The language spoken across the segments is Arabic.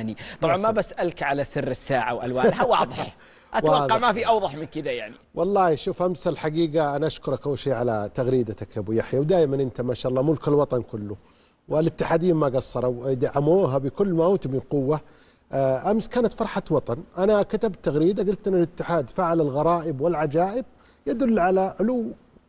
يعني طبعا ما بسالك على سر الساعه والوانها واضح اتوقع ما في اوضح من كذا يعني والله شوف امس الحقيقه انا اشكرك اول شيء على تغريدتك يا ابو يحيى ودائما انت ما شاء الله ملك الوطن كله والاتحادين ما قصروا دعموها بكل ما اوتوا من قوه آه، امس كانت فرحه وطن انا كتبت تغريده قلت ان الاتحاد فعل الغرائب والعجائب يدل على علو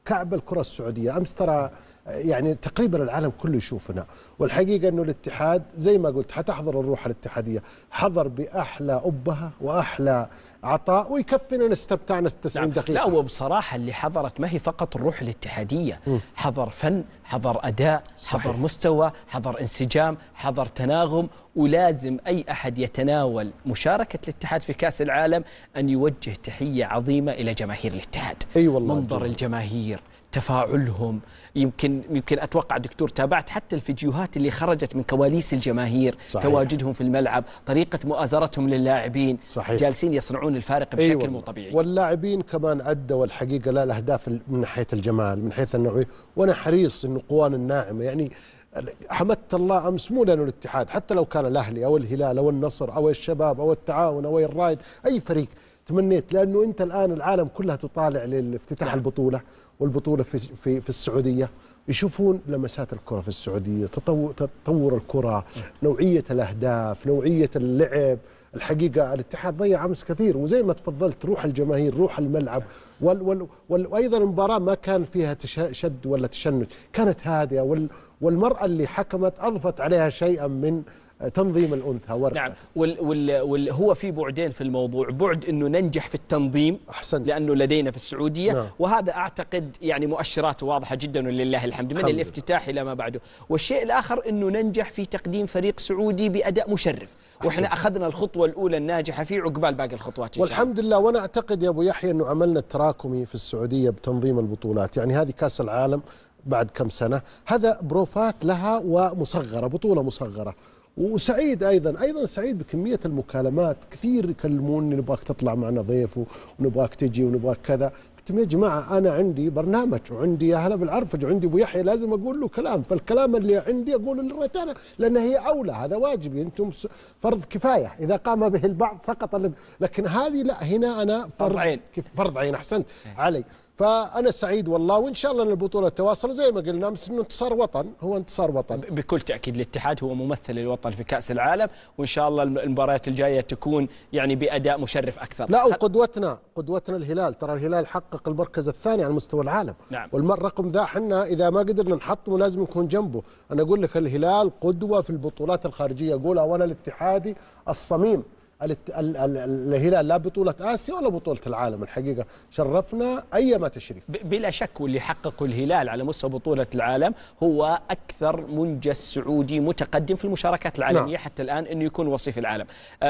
كعب الكره السعوديه امس ترى يعني تقريبا العالم كله يشوفنا والحقيقه انه الاتحاد زي ما قلت حتحضر الروح الاتحاديه حضر باحلى ابهه واحلى عطاء ويكفينا نستمتعنا 90 نعم. دقيقه لا وبصراحه اللي حضرت ما هي فقط الروح الاتحاديه حضر فن حضر اداء صحيح. حضر مستوى حضر انسجام حضر تناغم ولازم اي احد يتناول مشاركه الاتحاد في كاس العالم ان يوجه تحيه عظيمه الى جماهير الاتحاد اي أيوة والله منظر الجماهير تفاعلهم يمكن يمكن اتوقع دكتور تابعت حتى الفيديوهات اللي خرجت من كواليس الجماهير صحيح. تواجدهم في الملعب طريقه مؤازرتهم للاعبين صحيح. جالسين يصنعون الفارق بشكل أيوة. مو طبيعي واللاعبين كمان عدوا الحقيقه لا الاهداف من ناحيه الجمال من حيث النوعيه وانا حريص انه قوانا الناعمه يعني حمدت الله امس مو لانه الاتحاد حتى لو كان الاهلي او الهلال او النصر او الشباب او التعاون او الرائد اي فريق تمنيت لانه انت الان العالم كلها تطالع لافتتاح نعم. البطوله والبطوله في في, في السعوديه يشوفون لمسات الكره في السعوديه تطور, تطور الكره نوعيه الاهداف نوعيه اللعب الحقيقه الاتحاد ضيع امس كثير وزي ما تفضلت روح الجماهير روح الملعب وايضا المباراه ما كان فيها شد ولا تشنج كانت هادئه والمراه اللي حكمت اضفت عليها شيئا من تنظيم الأنثى ورقة نعم وال وال وال هو في بعدين في الموضوع بعد أنه ننجح في التنظيم أحسنت لأنه لدينا في السعودية نعم. وهذا أعتقد يعني مؤشرات واضحة جدا ولله الحمد من الافتتاح إلى ما بعده والشيء الآخر أنه ننجح في تقديم فريق سعودي بأداء مشرف واحنا اخذنا الخطوه الاولى الناجحه فيه عقبال باقي الخطوات والحمد لله وانا اعتقد يا ابو يحيى انه عملنا التراكمي في السعوديه بتنظيم البطولات يعني هذه كاس العالم بعد كم سنه هذا بروفات لها ومصغره بطوله مصغره وسعيد ايضا ايضا سعيد بكميه المكالمات كثير يكلموني نبغاك تطلع معنا ضيف ونبغاك تجي ونبغاك كذا قلت يا جماعه انا عندي برنامج وعندي يا هلا بالعرفج وعندي ابو يحيى لازم اقول له كلام فالكلام اللي عندي اقول للريت لان هي اولى هذا واجبي انتم فرض كفايه اذا قام به البعض سقط لكن هذه لا هنا انا فرض عين فرض عين احسنت إيه. علي فانا سعيد والله وان شاء الله ان البطوله تواصل زي ما قلنا امس انه انتصار وطن هو انتصار وطن بكل تاكيد الاتحاد هو ممثل الوطن في كاس العالم وان شاء الله المباريات الجايه تكون يعني باداء مشرف اكثر لا وقدوتنا قدوتنا الهلال ترى الهلال حقق المركز الثاني على مستوى العالم نعم. والرقم ذا احنا اذا ما قدرنا نحطمه لازم نكون جنبه انا اقول لك الهلال قدوه في البطولات الخارجيه اقولها وانا الاتحادي الصميم الهلال لا بطولة آسيا ولا بطولة العالم الحقيقة شرفنا أيما تشريف بلا شك واللي حقق الهلال على مستوى بطولة العالم هو أكثر منجز سعودي متقدم في المشاركات العالمية نعم. حتى الآن أنه يكون وصيف العالم آه،